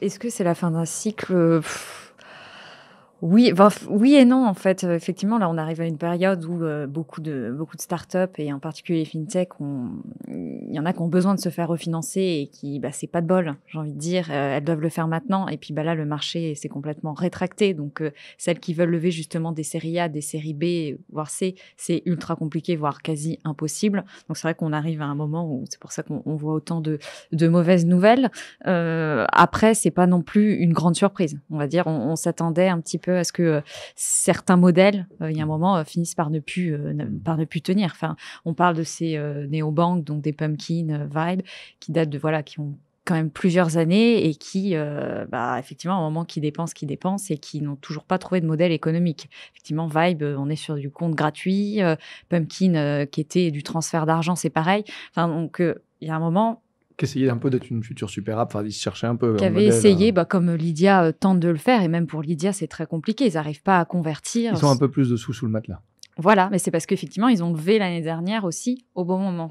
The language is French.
Est-ce que c'est la fin d'un cycle oui, bah, oui et non en fait. effectivement, là, on arrive à une période où beaucoup de beaucoup de startups et en particulier les fintech, il y en a qui ont besoin de se faire refinancer et qui, bah, c'est pas de bol, j'ai envie de dire. elles doivent le faire maintenant et puis bah là, le marché s'est complètement rétracté. Donc celles qui veulent lever justement des séries A, des séries B, voire C, c'est ultra compliqué, voire quasi impossible. Donc c'est vrai qu'on arrive à un moment où c'est pour ça qu'on voit autant de de mauvaises nouvelles. après, c'est pas non plus une grande surprise. On va dire, on s'attendait un petit peu à ce que euh, certains modèles, euh, il y a un mm. moment, euh, finissent par ne plus, mm. par plus tenir. Enfin, on parle de ces néobanques, donc des pumpkins, Vibe, qui datent de voilà, qui ont quand même plusieurs années et qui, bah, effectivement, à un moment, qui dépensent, qui dépensent et qui n'ont toujours pas trouvé de modèle économique. Effectivement, Vibe, on est sur du compte gratuit. Pumpkin, qui était du transfert d'argent, c'est pareil. Enfin, donc, il y a un moment, qui un peu d'être une future super app. Enfin, ils cherchaient un peu. Qui avait essayé, euh, bah, comme Lydia euh, tente de le faire, et même pour Lydia, c'est très compliqué. Ils n'arrivent pas à convertir. Ils sont un peu plus de sous sous le matelas. Voilà, mais c'est parce qu'effectivement, ils ont levé l'année dernière aussi au bon moment.